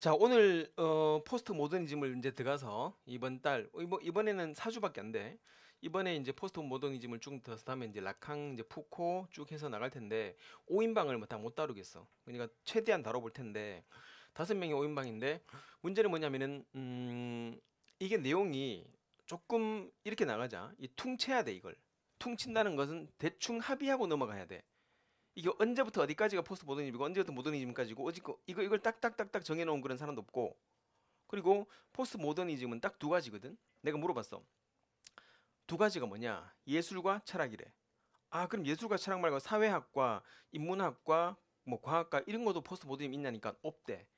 자 오늘 어, 포스트 모더니즘을 이제 들어가서 이번 달 어, 이번 이번에는 사주밖에 안 돼. 이번에 이제 포스트 모더니즘을 쭉 들어서 다음에 이제 라캉 이제 푸코 쭉 해서 나갈 텐데 5인방을 뭐 다 못 다루겠어. 그러니까 최대한 다뤄볼 텐데 다섯 명이 5인방인데 문제는 뭐냐면은 음 이게 내용이 조금 이렇게 나가자. 이 퉁쳐야 돼 이걸. 퉁친다는 것은 대충 합의하고 넘어가야 돼. 이게 언제부터 어디까지가 포스트 모더니즘이고 언제부터 모더니즘까지고 오직 그 이거 이걸 딱 딱 딱딱 정해놓은 그런 사람도 없고 그리고 포스트 모더니즘은 딱 두 가지거든. 내가 물어봤어. 두 가지가 뭐냐? 예술과 철학이래. 아 그럼 예술과 철학 말고 사회학과 인문학과 뭐 과학과 이런 것도 포스트 모더니즘 있냐니까 없대.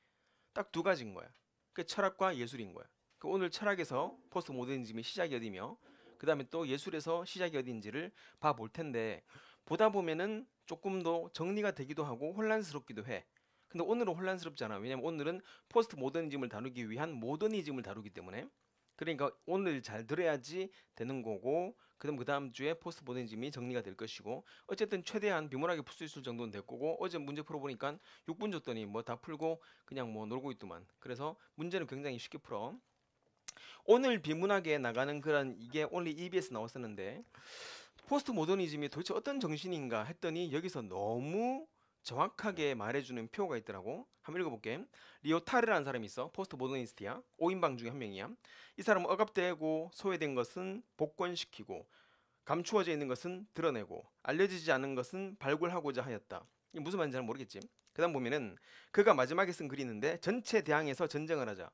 딱 두 가지인 거야. 그 철학과 예술인 거야. 그 오늘 철학에서 포스트 모더니즘의 시작이 어디며 그 다음에 또 예술에서 시작이 어디인지를 봐볼 텐데 보다 보면은 조금 더 정리가 되기도 하고 혼란스럽기도 해. 근데 오늘은 혼란스럽잖아. 왜냐면 오늘은 포스트 모더니즘을 다루기 위한 모더니즘을 다루기 때문에. 그러니까 오늘 잘 들어야지 되는 거고 그다음 그다음 주에 포스트 모더니즘이 정리가 될 것이고 어쨌든 최대한 비문하게 풀수 있을 정도는 될 거고 어제 문제 풀어보니까 6분 줬더니 뭐 다 풀고 그냥 뭐 놀고 있더만 그래서 문제는 굉장히 쉽게 풀어 오늘 비문학에 나가는 그런 이게 오늘 EBS 나왔었는데 포스트 모더니즘이 도대체 어떤 정신인가 했더니 여기서 너무 정확하게 네. 말해주는 표가 있더라고. 한번 읽어볼게. 리오 타르라는 사람이 있어. 포스트 모더니스트야. 5인방 중에 한 명이야. 이 사람은 억압되고 소외된 것은 복권시키고 감추어져 있는 것은 드러내고 알려지지 않은 것은 발굴하고자 하였다. 이게 무슨 말인지 잘 모르겠지. 그 다음 보면은 그가 마지막에 쓴 글이 있는데 전체 대항에서 전쟁을 하자.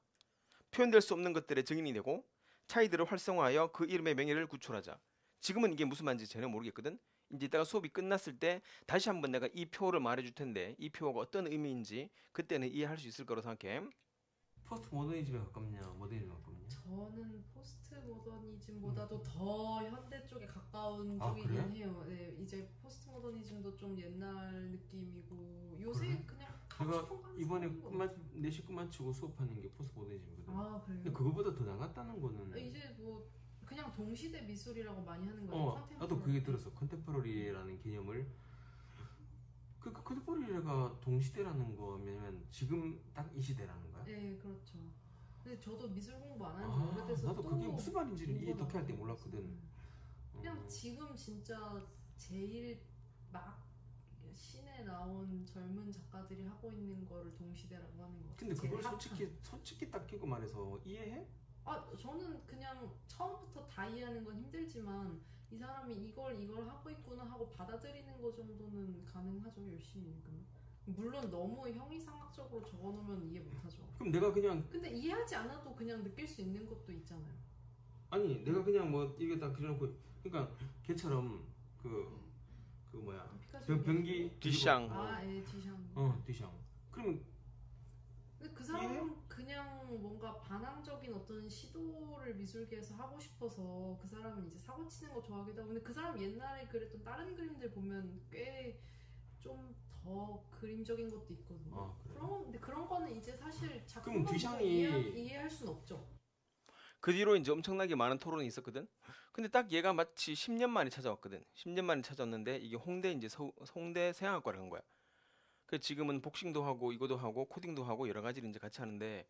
표현될 수 없는 것들의 증인이 되고 차이들을 활성화하여 그 이름의 명예를 구출하자. 지금은 이게 무슨 말인지 전혀 모르겠거든. 이제 이따가 수업이 끝났을 때 다시 한번 내가 이 표를 말해줄 텐데 이 표가 어떤 의미인지 그때는 이해할 수 있을 거로 생각해. 포스트 모더니즘에 가깝냐 모더니즘에 가깝냐? 저는 포스트 모더니즘보다도 음. 더 현대 쪽에 가까운 아, 쪽이긴 그래? 해요. 네, 이제 포스트 모더니즘도 좀 옛날 느낌이고 요새 그래? 그냥 내가 이번에 끝마 내시 끝마치고 수업하는 게 포스트 모더니즘이거든. 아 그래요? 근데 그거보다 더 나갔다는 거는 이제 뭐 그냥 동시대 미술이라고 많이 하는 거예요. 어, 나도 그게 들었어. 컨템포러리라는 개념을 그러 그 컨템포러리가 동시대라는 거면 지금 딱 이 시대라는 거야? 네, 그렇죠. 근데 저도 미술 공부 안 하는 지 아, 오래돼서 나도 그게 무슨 말인지 를 어떻게 할때 몰랐거든. 음. 그냥 음. 지금 진짜 제일 막 신에 나온 젊은 작가들이 하고 있는 거를 동시대라고 하는 거 같아. 근데 그걸 솔직히 솔직히 딱 끼고 말해서 이해해? 아 저는 그냥 처음부터 다 이해하는 건 힘들지만 이 사람이 이걸 이걸 하고 있구나 하고 받아들이는 거 정도는 가능하죠 열심히 읽으면 물론 너무 형이상학적으로 적어놓으면 이해 못하죠 그럼 내가 그냥 근데 이해하지 않아도 그냥 느낄 수 있는 것도 있잖아요 아니 내가 그냥 뭐 이게 다 그려놓고 그러니까 걔처럼 그그 그 뭐야 병, 아, 병기 뒤샹 아예 뒤샹 어 뒤샹 그러면 근데 그 사람은 그냥 뭔가 반항적인 어떤 시도를 미술계에서 하고 싶어서 그 사람은 이제 사고 치는 거 좋아하기도 하고 근데 그 사람 옛날에 그랬던 다른 그림들 보면 꽤 좀 더 그림적인 것도 있거든요. 아, 그런 근데 그런 거는 이제 사실 작품만 샹이 이해, 이해할 순 없죠. 그 뒤로 이제 엄청나게 많은 토론이 있었거든. 근데 딱 얘가 마치 10년 만에 찾아왔거든. 10년 만에 찾아왔는데 이게 홍대 이제 서, 홍대 생양학과를간 거야. 그 지금은 복싱도 하고 이거도 하고 코딩도 하고 여러 가지를 이제 같이 하는데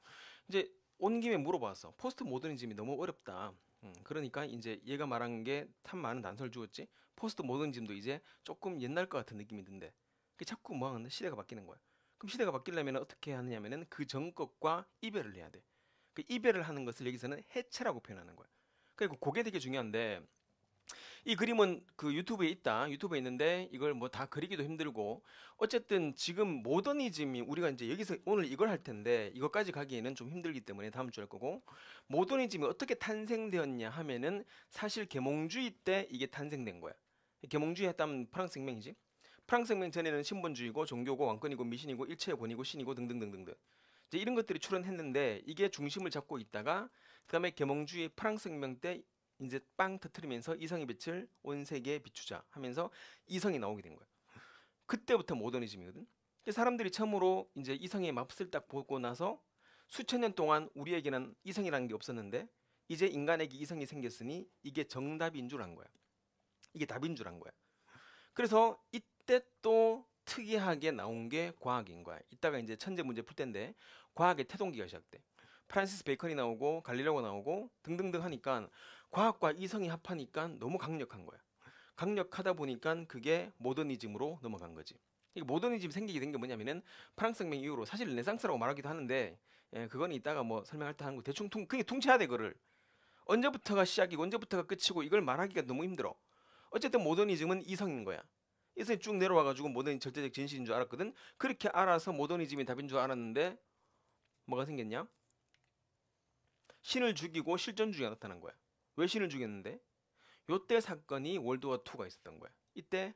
이제 온 김에 물어봤어. 포스트 모더니즘이 너무 어렵다. 음, 그러니까 이제 얘가 말한 게 참 많은 단서를 주었지. 포스트 모더니즘도 이제 조금 옛날 것 같은 느낌이 든데. 그 자꾸 뭐 하는 시대가 바뀌는 거야. 그럼 시대가 바뀌려면 어떻게 하느냐면은 그전것과 이별을 해야 돼. 그 이별을 하는 것을 여기서는 해체라고 표현하는 거야. 그리고 그게 되게 중요한데 이 그림은 그 유튜브에 있다. 유튜브에 있는데 이걸 뭐 다 그리기도 힘들고 어쨌든 지금 모더니즘이 우리가 이제 여기서 오늘 이걸 할 텐데 이것까지 가기에는 좀 힘들기 때문에 다음 주에할 거고 모더니즘이 어떻게 탄생되었냐 하면은 사실 계몽주의 때 이게 탄생된 거야. 계몽주의 했다면 프랑스 혁명이지. 프랑스 혁명 전에는 신분주의고 종교고 왕권이고 미신이고 일체의 권위고 신이고 등등등등등. 이제 이런 것들이 출현했는데 이게 중심을 잡고 있다가 그다음에 계몽주의 프랑스 혁명 때 이제 빵 터트리면서 이성의 빛을 온 세계에 비추자 하면서 이성이 나오게 된 거예요. 그때부터 모더니즘이거든. 사람들이 처음으로 이제 이성의 값을 딱 보고 나서 수천 년 동안 우리에게는 이성이라는 게 없었는데 이제 인간에게 이성이 생겼으니 이게 정답인 줄한 거야. 이게 답인 줄한 거야. 그래서 이때 또 특이하게 나온 게 과학인 거야. 이따가 이제 천재 문제 풀 텐데 과학의 태동기가 시작돼. 프란시스 베이컨이 나오고 갈릴레고 나오고 등등등 하니까 과학과 이성이 합하니까 너무 강력한 거야. 강력하다 보니까 그게 모더니즘으로 넘어간 거지. 이 모더니즘 생기게 된 게 뭐냐면은 프랑스 혁명 이후로 사실 르네상스라고 말하기도 하는데 예, 그건 이따가 뭐 설명할 때 하는 거 대충 통 그게 통치야돼 그를 언제부터가 시작이고 언제부터가 끝이고 이걸 말하기가 너무 힘들어. 어쨌든 모더니즘은 이성인 거야. 이성이 쭉 내려와 가지고 모더니 절대적 진실인 줄 알았거든. 그렇게 알아서 모더니즘이 답인 줄 알았는데 뭐가 생겼냐? 신을 죽이고 실전 중에 나타난 거야. 왜 신을 죽였는데? 요때 사건이 월드워 2가 있었던 거야. 이때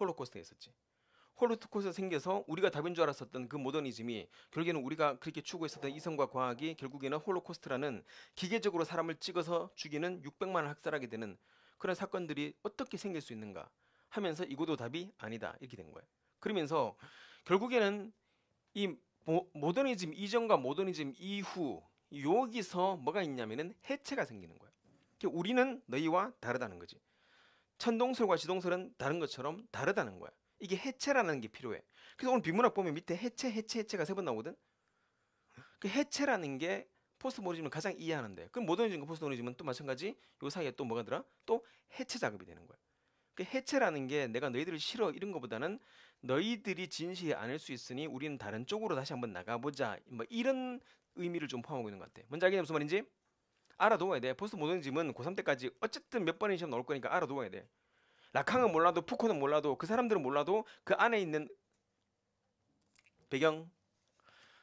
홀로코스트가 있었지. 홀로코스트가 생겨서 우리가 답인 줄 알았었던 그 모더니즘이 결국에는 우리가 그렇게 추구했었던 이성과 과학이 결국에는 홀로코스트라는 기계적으로 사람을 찍어서 죽이는 600만을 학살하게 되는 그런 사건들이 어떻게 생길 수 있는가 하면서 이것도 답이 아니다 이렇게 된 거예요. 그러면서 결국에는 이 모, 모더니즘 이전과 모더니즘 이후 여기서 뭐가 있냐면은 해체가 생기는 거예요. 그러니까 우리는 너희와 다르다는 거지. 천동설과 지동설은 다른 것처럼 다르다는 거야. 이게 해체라는 게 필요해. 그래서 오늘 비문학 보면 밑에 해체, 해체, 해체가 세 번 나오거든. 그 해체라는 게 포스트 모니즘을 가장 이해하는데 그럼 모더니즘과 포스트 모니즘은또 마찬가지 요 사이에 또 뭐가 들어? 또 해체 작업이 되는 거야. 그 해체라는 게 내가 너희들을 싫어 이런 것보다는 너희들이 진실이 아닐 수 있으니 우리는 다른 쪽으로 다시 한번 나가보자 뭐 이런 의미를 좀 포함하고 있는 것 같아. 뭔지 알겠냐 무슨 말인지? 알아둬야 돼. 포스트 모더니즘은 고3 때까지 어쨌든 몇 번의 시험 나올 거니까 알아둬야 돼. 라캉은 몰라도 푸코는 몰라도 그 사람들은 몰라도 그 안에 있는 배경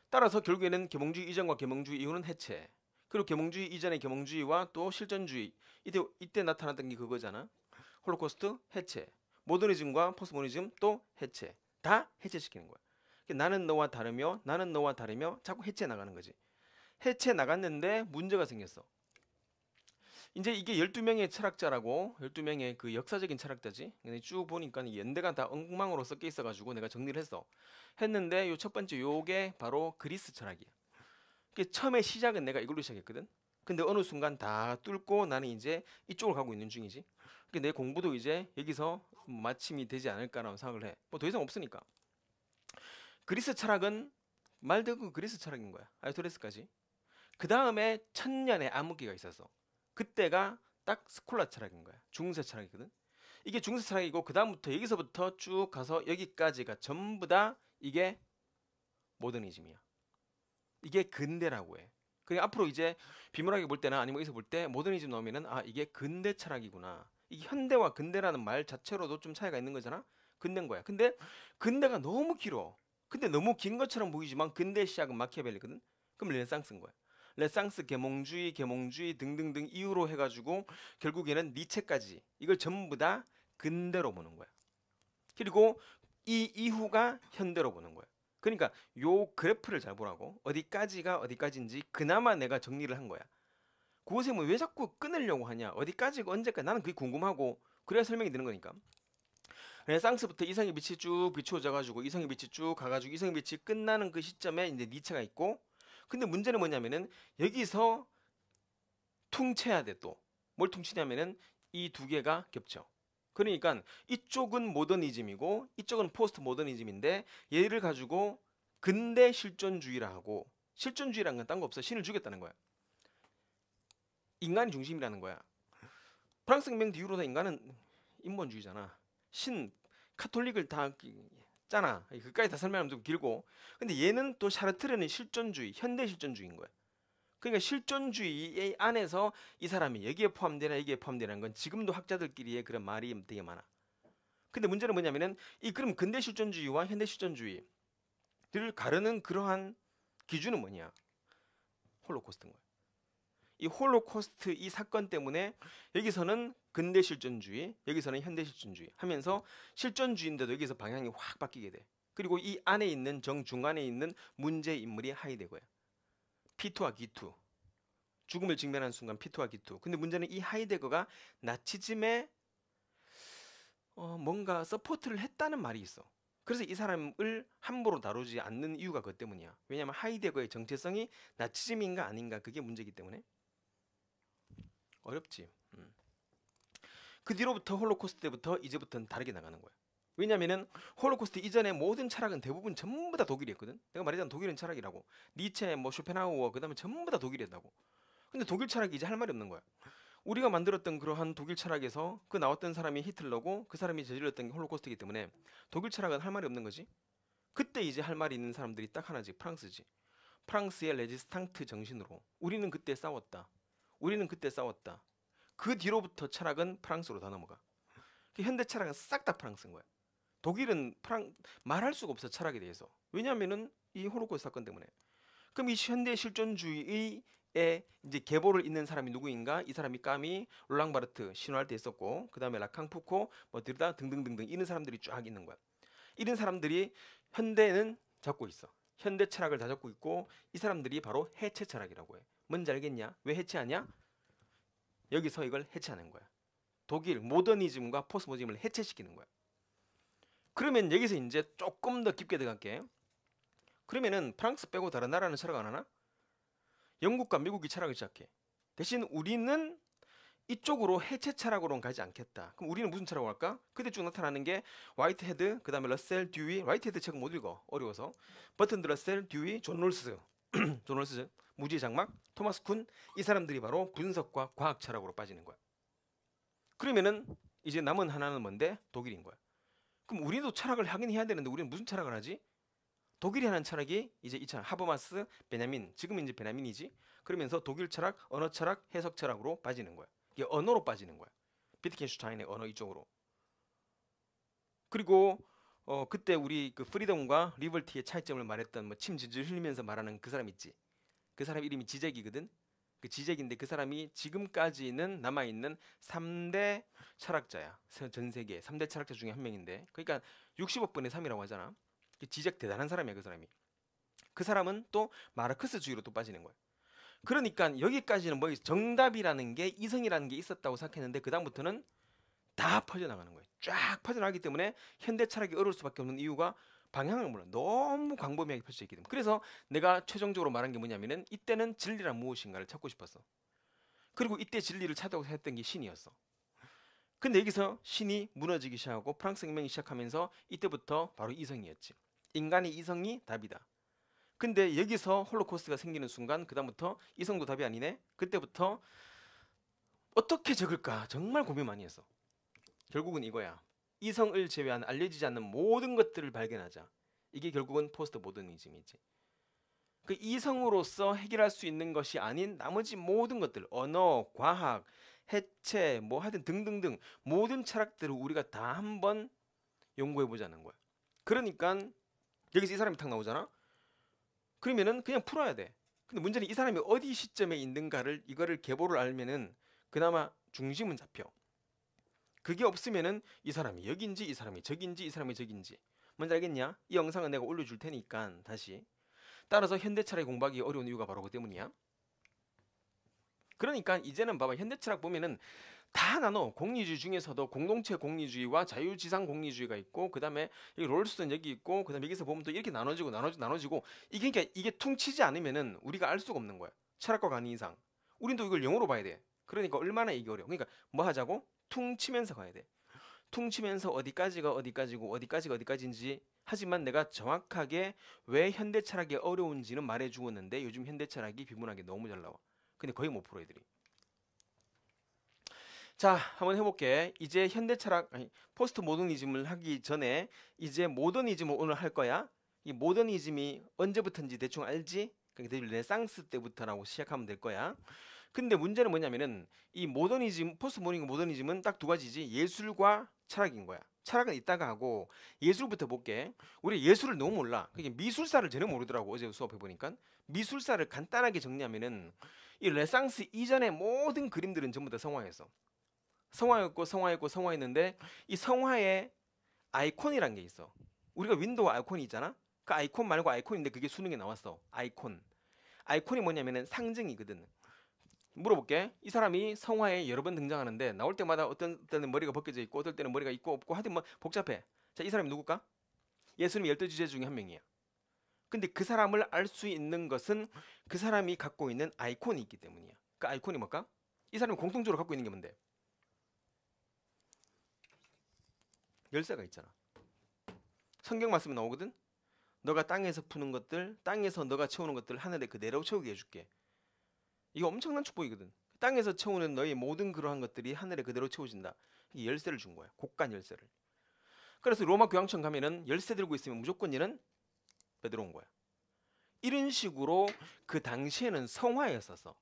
따라서 결국에는 계몽주의 이전과 계몽주의 이후는 해체. 그리고 계몽주의 이전의 계몽주의와 또 실전주의 이때 이때 나타났던 게 그거잖아. 홀로코스트 해체. 모더니즘과 포스모니즘또 해체. 다 해체시키는 거야. 나는 너와 다르며 나는 너와 다르며 자꾸 해체 나가는 거지. 해체 나갔는데 문제가 생겼어. 이제 이게 12명의 철학자라고 12명의 그 역사적인 철학자지 쭉 보니까 연대가 다 엉망으로 섞여 있어 가지고 내가 정리를 했어 했는데 요첫 번째 요게 바로 그리스 철학이야 그 처음에 시작은 내가 이걸로 시작했거든 근데 어느 순간 다 뚫고 나는 이제 이쪽으로 가고 있는 중이지 그러니까 내 공부도 이제 여기서 마침이 되지 않을까라는 생각을 해뭐 더 이상 없으니까 그리스 철학은 말대로 그리스 철학인 거야 아이토레스까지 그 다음에 천년의 암흑기가 있어서 그때가 딱 스콜라 철학인 거야. 중세 철학이거든. 이게 중세 철학이고 그 다음부터 여기서부터 쭉 가서 여기까지가 전부 다 이게 모더니즘이야. 이게 근대라고 해. 그냥 앞으로 이제 비문학에 볼 때나 아니면 여기서 볼 때 모더니즘 나오면은 아 이게 근대 철학이구나. 이게 현대와 근대라는 말 자체로도 좀 차이가 있는 거잖아. 근대인 거야. 근데 근대가 너무 길어. 근데 너무 긴 것처럼 보이지만 근대 시작은 마키아벨리거든. 그럼 르네상스인 거야. 레상스 계몽주의, 계몽주의 등등등 이후로 해가지고 결국에는 니체까지 이걸 전부 다 근대로 보는 거야. 그리고 이 이후가 현대로 보는 거야. 그러니까 요 그래프를 잘 보라고 어디까지가 어디까지인지 그나마 내가 정리를 한 거야. 그고에뭐왜 자꾸 끊으려고 하냐? 어디까지가 언제까지? 나는 그게 궁금하고 그래야 설명이 되는 거니까. 레상스부터 이성의 빛이 쭉 비추어져 가지고 이성의 빛이 쭉 가가지고 이성의 빛이 끝나는 그 시점에 이제 니체가 있고 근데 문제는 뭐냐면은 여기서 퉁쳐야 돼 또. 뭘 퉁치냐면은 이 두 개가 겹쳐. 그러니까 이쪽은 모더니즘이고 이쪽은 포스트 모더니즘인데 얘를 가지고 근대 실존주의라 하고 실존주의란 건딴 거 없어. 신을 죽였다는 거야. 인간이 중심이라는 거야. 프랑스 혁명 이후서 인간은 인본주의잖아. 신 카톨릭을 다 짧잖아. 그까지 다 설명하면 좀 길고. 근데 얘는 또 샤르트르는 실존주의, 현대 실존주의인 거야. 그러니까 실존주의 안에서 이 사람이 여기에 포함되나 여기에 포함되는 건 지금도 학자들끼리의 그런 말이 되게 많아. 근데 문제는 뭐냐면은 이 그럼 근대 실존주의와 현대 실존주의를 가르는 그러한 기준은 뭐냐? 홀로코스트인 거야. 이 홀로코스트 이 사건 때문에 여기서는 근대 실존주의, 여기서는 현대 실존주의 하면서 실존주의인데도 여기서 방향이 확 바뀌게 돼. 그리고 이 안에 있는 정중간에 있는 문제 인물이 하이데거야. 피투와 기투. 죽음을 직면한 순간 피투와 기투. 근데 문제는 이 하이데거가 나치즘에 어, 뭔가 서포트를 했다는 말이 있어. 그래서 이 사람을 함부로 다루지 않는 이유가 그것 때문이야. 왜냐하면 하이데거의 정체성이 나치즘인가 아닌가 그게 문제이기 때문에. 어렵지. 음. 그 뒤로부터 홀로코스트 때부터 이제부터는 다르게 나가는 거야. 왜냐면은 홀로코스트 이전에 모든 철학은 대부분 전부 다 독일이었거든. 내가 말했잖아 독일은 철학이라고. 니체, 뭐 쇼펜하우어 그다음에 전부 다 독일이었다고. 근데 독일 철학이 이제 할 말이 없는 거야. 우리가 만들었던 그러한 독일 철학에서 그 나왔던 사람이 히틀러고 그 사람이 저질렀던 게 홀로코스트이기 때문에 독일 철학은 할 말이 없는 거지. 그때 이제 할 말이 있는 사람들이 딱 하나지 프랑스지. 프랑스의 레지스탕트 정신으로 우리는 그때 싸웠다. 우리는 그때 싸웠다. 그 뒤로부터 철학은 프랑스로 다 넘어가. 그 현대 철학은 싹 다 프랑스인 거야. 독일은 프랑 말할 수가 없어 철학에 대해서. 왜냐하면은 이호로코스 사건 때문에. 그럼 이 현대 실존주의의 에 이제 계보를 잇는 사람이 누구인가? 이 사람이 까미, 롤랑바르트, 신화할 때 있었고, 그 다음에 라캉푸코, 뭐 들다 등등등등 이런 사람들이 쫙 있는 거야. 이런 사람들이 현대는 잡고 있어. 현대 철학을 다 잡고 있고, 이 사람들이 바로 해체 철학이라고 해. 뭔지 알겠냐? 왜 해체하냐? 여기서 이걸 해체하는 거야. 독일 모더니즘과 포스모즘을 해체시키는 거야. 그러면 여기서 이제 조금 더 깊게 들어갈게. 그러면은 프랑스 빼고 다른 나라는 철학 안 하나? 영국과 미국이 철학을 시작해. 대신 우리는 이쪽으로 해체 철학으로는 가지 않겠다. 그럼 우리는 무슨 철학으로 갈까? 그때 쭉 나타나는 게 화이트헤드, 그 다음에 러셀, 듀이, 화이트헤드 책은 못 읽어. 어려워서. 버튼드 러셀, 듀이, 존 롤스. 존 롤스 무지 장막, 토마스 쿤 이 사람들이 바로 분석과 과학 철학으로 빠지는 거야. 그러면은 이제 남은 하나는 뭔데? 독일인 거야. 그럼 우리도 철학을 하긴 해야 되는데 우리는 무슨 철학을 하지? 독일이 하는 철학이 이제 이차 하버마스, 베냐민, 지금 은 이제 베냐민이지. 그러면서 독일 철학, 언어 철학, 해석 철학으로 빠지는 거야. 이게 언어로 빠지는 거야. 비트켄슈타인의 언어 이쪽으로. 그리고 어 그때 우리 그 프리덤과 리버티의 차이점을 말했던 뭐침 질질 흘리면서 말하는 그 사람 있지. 그 사람 이름이 지재기거든그지재기인데그 사람이 지금까지는 남아 있는 3대 철학자야. 전 세계 3대 철학자 중에 한 명인데. 그러니까 60억 분의 3이라고 하잖아. 그지적 대단한 사람이야, 그 사람이. 그 사람은 또 마르크스주의로 또 빠지는 거야. 그러니까 여기까지는 뭐 정답이라는 게 이성이라는 게 있었다고 생각했는데 그다음부터는 다 퍼져나가는 거예요. 쫙 퍼져나가기 때문에 현대 철학이 어려울 수밖에 없는 이유가 방향을 몰라. 너무 광범위하게 펼쳐 있기 때문에. 그래서 내가 최종적으로 말한 게 뭐냐면은 이때는 진리란 무엇인가를 찾고 싶었어. 그리고 이때 진리를 찾아고 했던 게 신이었어. 근데 여기서 신이 무너지기 시작하고 프랑스 혁명이 시작하면서 이때부터 바로 이성이었지. 인간의 이성이 답이다. 근데 여기서 홀로코스가 생기는 순간 그다음부터 이성도 답이 아니네. 그때부터 어떻게 적을까 정말 고민 많이 했어. 결국은 이거야. 이성을 제외한 알려지지 않는 모든 것들을 발견하자. 이게 결국은 포스트 모더니즘이지. 그 이성으로서 해결할 수 있는 것이 아닌 나머지 모든 것들, 언어, 과학, 해체, 뭐 하여튼 등등등 모든 철학들을 우리가 다 한번 연구해 보자는 거야. 그러니까 여기서 이 사람이 탁 나오잖아. 그러면은 그냥 풀어야 돼. 근데 문제는 이 사람이 어디 시점에 있는가를 이거를 계보를 알면은 그나마 중심은 잡혀. 그게 없으면은 이 사람이 여긴지 이 사람이 저긴지 이 사람이 저긴지 뭔지 알겠냐? 이 영상은 내가 올려줄 테니까 다시 따라서 현대차를 공부하기 어려운 이유가 바로 그 때문이야. 그러니까 이제는 봐봐 현대철학 보면은 다 나눠 공리주의 중에서도 공동체 공리주의와 자유지상 공리주의가 있고 그 다음에 롤스는 여기 있고 그 다음에 여기서 보면 또 이렇게 나눠지고 나눠지고 나눠지고 이게 그러니까 이게 퉁치지 않으면은 우리가 알 수가 없는 거야 철학과가 아닌 이상 우린 또 이걸 영어로 봐야 돼 그러니까 얼마나 이게 어려워 그러니까 뭐 하자고 퉁치면서 가야 돼. 퉁치면서 어디까지가 어디까지고 어디까지가 어디까지인지 하지만 내가 정확하게 왜 현대 철학이 어려운지는 말해 주었는데 요즘 현대 철학이 비문학이 너무 잘 나와. 근데 거의 못 풀어 애들이. 자, 한번 해볼게. 이제 현대 철학, 아니, 포스트 모더니즘을 하기 전에 이제 모더니즘을 오늘 할 거야. 이 모더니즘이 언제부터인지 대충 알지? 그게니까내 쌍스 때부터라고 시작하면 될 거야. 근데 문제는 뭐냐면은 이 모더니즘, 포스트 모닝 모더니즘은 딱 두 가지지 예술과 철학인 거야. 철학은 이따가 하고 예술부터 볼게. 우리 예술을 너무 몰라. 그게 미술사를 전혀 모르더라고 어제 수업해 보니까 미술사를 간단하게 정리하면은 이 레상스 이전의 모든 그림들은 전부 다 성화였어. 성화였고 성화였고 성화였는데 이 성화에 아이콘이란 게 있어. 우리가 윈도우 아이콘이 있잖아. 그 아이콘 말고 아이콘인데 그게 수능에 나왔어. 아이콘. 아이콘이 뭐냐면은 상징이거든. 물어볼게. 이 사람이 성화에 여러 번 등장하는데 나올 때마다 어떤 때는 머리가 벗겨져 있고 어떨 때는 머리가 있고 없고 하여튼 뭐 복잡해. 자, 이 사람이 누굴까? 예수님 열두 지제 중에 한 명이야. 근데 그 사람을 알 수 있는 것은 그 사람이 갖고 있는 아이콘이 있기 때문이야. 그 아이콘이 뭘까? 이 사람이 공통적으로 갖고 있는 게 뭔데? 열쇠가 있잖아. 성경 말씀에 나오거든. 너가 땅에서 푸는 것들, 땅에서 너가 채우는 것들 하늘에 그대로 채우게 해줄게. 이거 엄청난 축복이거든. 땅에서 채우는 너희 모든 그러한 것들이 하늘에 그대로 채워진다. 열쇠를 준 거야. 곡간 열쇠를. 그래서 로마 교황청 가면은 열쇠 들고 있으면 무조건 얘는 베드로 온 거야. 이런 식으로 그 당시에는 성화였었어.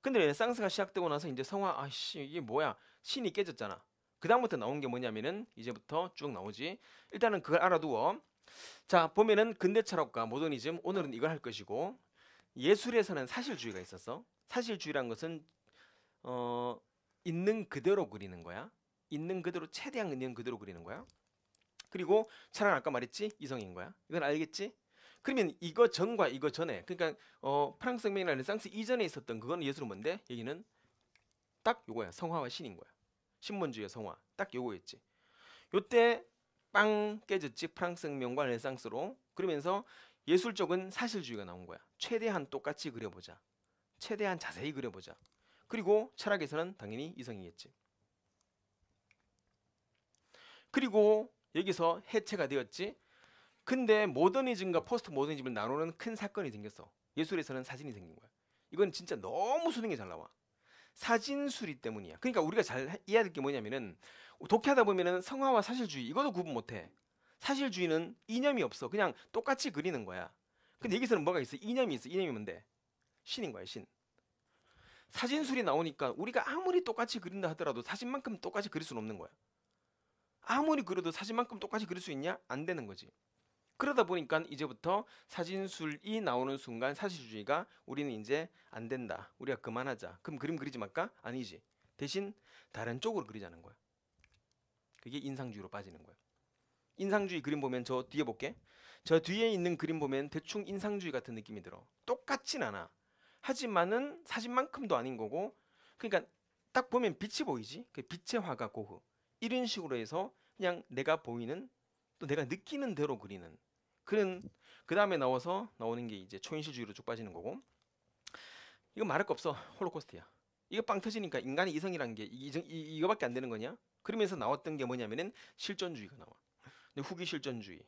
근데 르네상스가 시작되고 나서 이제 성화 아씨 이게 뭐야 신이 깨졌잖아. 그 다음부터 나온 게 뭐냐면은 이제부터 쭉 나오지. 일단은 그걸 알아두어. 자 보면은 근대 철학과 모더니즘 오늘은 이걸 할 것이고 예술에서는 사실주의가 있었어. 사실주의란 것은 어, 있는 그대로 그리는 거야. 있는 그대로 최대한 있는 그대로 그리는 거야. 그리고 차라는 아까 말했지 이성인 거야. 이건 알겠지? 그러면 이거 전과 이거 전에 그러니까 어, 프랑스 혁명이나 르상스 이전에 있었던 그건 예술은 뭔데? 여기는 딱 요거야. 성화와 신인 거야. 신문주의 성화 딱 요거였지. 요때 빵 깨졌지 프랑스 혁명과 르상스로 그러면서 예술 쪽은 사실주의가 나온 거야. 최대한 똑같이 그려보자. 최대한 자세히 그려보자. 그리고 철학에서는 당연히 이성이겠지. 그리고 여기서 해체가 되었지. 근데 모더니즘과 포스트 모더니즘을 나누는 큰 사건이 생겼어. 예술에서는 사진이 생긴 거야. 이건 진짜 너무 수능이잘 나와. 사진 술이 때문이야. 그러니까 우리가 잘 이해할 게 뭐냐면은 독해하다 보면은 성화와 사실주의 이것도 구분 못해. 사실주의는 이념이 없어. 그냥 똑같이 그리는 거야. 근데 음. 여기서는 뭐가 있어? 이념이 있어. 이념이 뭔데? 신인 거야, 신. 사진술이 나오니까 우리가 아무리 똑같이 그린다 하더라도 사진만큼 똑같이 그릴 수는 없는 거야. 아무리 그려도 사진만큼 똑같이 그릴 수 있냐? 안 되는 거지. 그러다 보니까 이제부터 사진술이 나오는 순간 사실주의가 우리는 이제 안 된다. 우리가 그만하자. 그럼 그림 그리지 말까? 아니지. 대신 다른 쪽으로 그리자는 거야. 그게 인상주의로 빠지는 거야. 인상주의 그림 보면 저 뒤에 볼게. 저 뒤에 있는 그림 보면 대충 인상주의 같은 느낌이 들어. 똑같진 않아. 하지만은 사진만큼도 아닌 거고. 그러니까 딱 보면 빛이 보이지. 그 빛의 화가 고흐. 이런 식으로 해서 그냥 내가 보이는 또 내가 느끼는 대로 그리는 그런 그 다음에 나와서 나오는 게 이제 초인실주의로 쭉 빠지는 거고. 이거 말할 거 없어. 홀로코스트야. 이거 빵 터지니까 인간의 이성이란 게 이, 이, 이거밖에 안 되는 거냐? 그러면서 나왔던 게 뭐냐면은 실존주의가 나와. 네, 후기 실전주의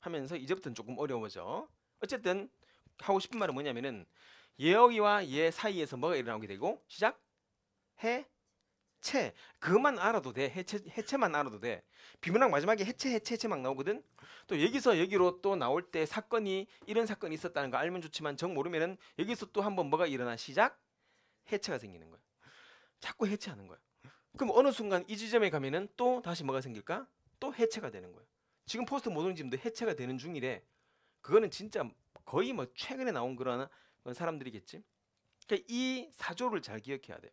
하면서 이제부터는 조금 어려워져. 어쨌든 하고 싶은 말은 뭐냐면은 예어기와 예 사이에서 뭐가 일어나게 되고 시작 해 해체 그만 알아도 돼 해체 해체만 알아도 돼 비문학 마지막에 해체 해체 해체 막 나오거든 또 여기서 여기로 또 나올 때 사건이 이런 사건이 있었다는 거 알면 좋지만 정 모르면은 여기서 또 한번 뭐가 일어나 시작 해체가 생기는 거야 자꾸 해체하는 거야 그럼 어느 순간 이 지점에 가면은 또 다시 뭐가 생길까 또 해체가 되는 거야 지금 포스트 모더니즘도 해체가 되는 중이래. 그거는 진짜 거의 뭐 최근에 나온 그런 사람들이겠지. 그러니까 이 사조를 잘 기억해야 돼.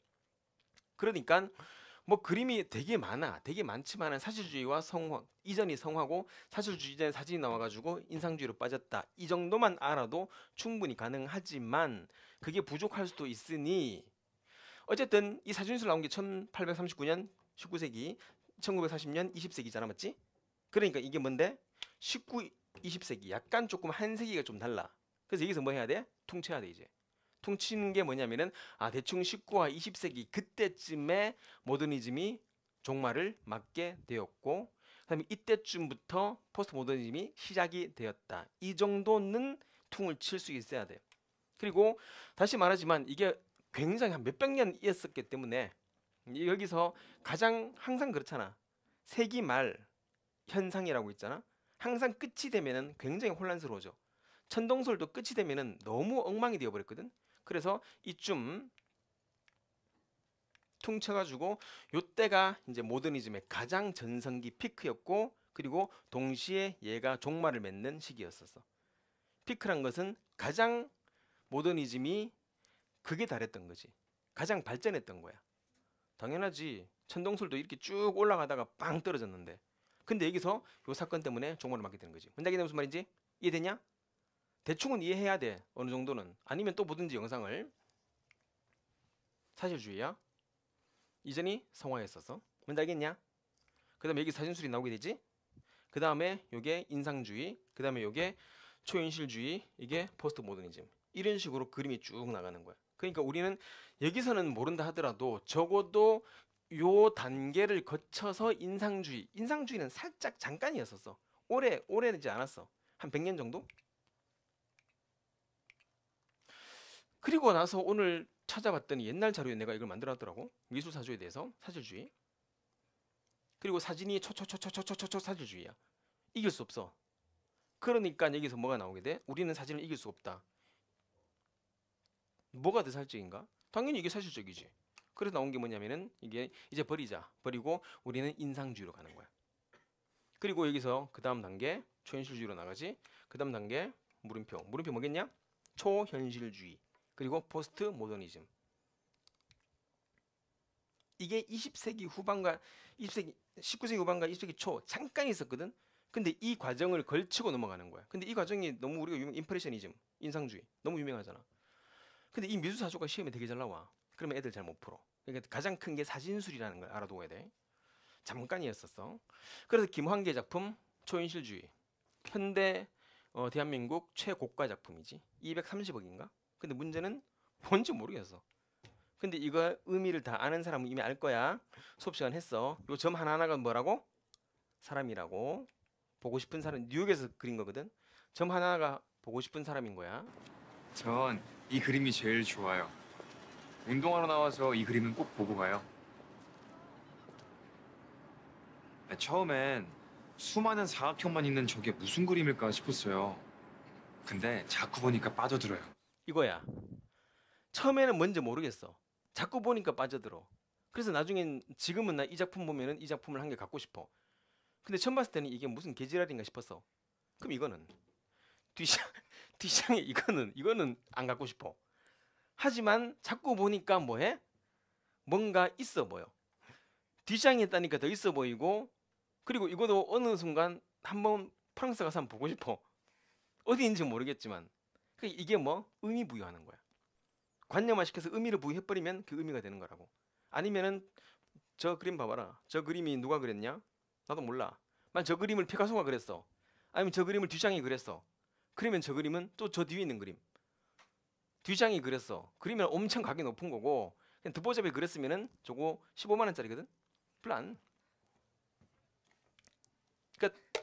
그러니까 뭐 그림이 되게 많아, 되게 많지만은 사실주의와 성화 이전이 성화고 사실주의 전에 사진이 나와가지고 인상주의로 빠졌다 이 정도만 알아도 충분히 가능하지만 그게 부족할 수도 있으니 어쨌든 이 사진술 나온 게 1839년 19세기 1940년 20세기잖아 맞지? 그러니까 이게 뭔데? 19, 20세기 약간 조금 한 세기가 좀 달라. 그래서 여기서 뭐 해야 돼? 통치해야 돼 이제. 통치는 게 뭐냐면은 아 대충 19와 20세기 그때쯤에 모더니즘이 종말을 맞게 되었고 그다음에 이때쯤부터 포스트 모더니즘이 시작이 되었다. 이 정도는 퉁을 칠 수 있어야 돼. 그리고 다시 말하지만 이게 굉장히 한 몇백 년이었었기 때문에 여기서 가장 항상 그렇잖아. 세기 말 현상이라고 있잖아. 항상 끝이 되면은 굉장히 혼란스러워져. 천동설도 끝이 되면은 너무 엉망이 되어버렸거든. 그래서 이쯤 퉁쳐가지고 요때가 이제 모더니즘의 가장 전성기 피크였고 그리고 동시에 얘가 종말을 맺는 시기였었어. 피크란 것은 가장 모더니즘이 그게 달했던 거지. 가장 발전했던 거야. 당연하지. 천동설도 이렇게 쭉 올라가다가 빵 떨어졌는데 근데 여기서 이 사건 때문에 종말을 맞게 되는 거지. 문장이 무슨 말인지 이해되냐? 대충은 이해해야 돼. 어느 정도는. 아니면 또뭐든지 영상을. 사실주의야. 이전이 성화했어서. 뭔지 알냐그 다음에 여기 사진술이 나오게 되지? 그 다음에 이게 인상주의. 그 다음에 이게 초현실주의. 이게 포스트 모더니즘. 이런 식으로 그림이 쭉 나가는 거야. 그러니까 우리는 여기서는 모른다 하더라도 적어도 요 단계를 거쳐서 인상주의. 인상주의는 살짝 잠깐이었었어. 오래 오래되지 않았어. 한 100년 정도? 그리고 나서 오늘 찾아봤더니 옛날 자료에 내가 이걸 만들었더라고. 미술 사조에 대해서 사실주의. 그리고 사진이 초초초초초초초 사실주의야. 이길 수 없어. 그러니까 여기서 뭐가 나오게 돼? 우리는 사진을 이길 수 없다. 뭐가 더살실적인가 당연히 이게 사실적이지. 그래서 나온 게 뭐냐면은 이게 이제 버리자. 버리고 우리는 인상주의로 가는 거야. 그리고 여기서 그 다음 단계 초현실주의로 나가지. 그 다음 단계 물음표. 물음표 뭐겠냐? 초현실주의. 그리고 포스트 모더니즘. 이게 20세기 후반과 20세기 19세기 후반과 20세기 초 잠깐 있었거든. 근데 이 과정을 걸치고 넘어가는 거야. 근데 이 과정이 너무 우리가 유명 인프레셔니즘, 인상주의 너무 유명하잖아. 근데 이 미술사조가 시험에 되게 잘 나와. 그러면 애들 잘 못 풀어. 그러니까 가장 큰 게 사진술이라는 걸 알아둬야 돼. 잠깐이었었어. 그래서 김환계 작품 초인실주의 현대 어, 대한민국 최고가 작품이지 230억인가? 근데 문제는 뭔지 모르겠어. 근데 이거 의미를 다 아는 사람은 이미 알 거야. 수업 시간 했어. 요점 하나하나가 뭐라고? 사람이라고. 보고 싶은 사람 뉴욕에서 그린 거거든. 점 하나가 보고 싶은 사람인 거야. 전 이 그림이 제일 좋아요. 운동하러 나와서 이 그림은 꼭 보고 가요. 네, 처음엔 수많은 사각형만 있는 저게 무슨 그림일까 싶었어요. 근데 자꾸 보니까 빠져들어요. 이거야. 처음에는 뭔지 모르겠어. 자꾸 보니까 빠져들어. 그래서 나중엔 지금은 나 이 작품 보면은 이 작품을 한 개 갖고 싶어. 근데 처음 봤을 때는 이게 무슨 개지랄인가 싶었어. 그럼 이거는 뒤샹 뒤샹에 이거는 이거는 안 갖고 싶어. 하지만 자꾸 보니까 뭐해? 뭔가 있어 보여. 뒷장이 있다니까 더 있어 보이고 그리고 이것도 어느 순간 한번 프랑스 가서 한번 보고 싶어. 어디인지 모르겠지만 그러니까 이게 뭐 의미 부여하는 거야. 관념화 시켜서 의미를 부여해버리면 그 의미가 되는 거라고. 아니면은 저 그림 봐봐라. 저 그림이 누가 그렸냐 나도 몰라. 만 저 그림을 피카소가 그랬어. 아니면 저 그림을 뒷장이 그랬어. 그러면 저 그림은 또 저 뒤에 있는 그림. 뒤장이 그랬어. 그러면 엄청 가격이 높은 거고 그냥 듣보잡이 그랬으면은 저거 15만 원짜리거든. 플란. 그러니까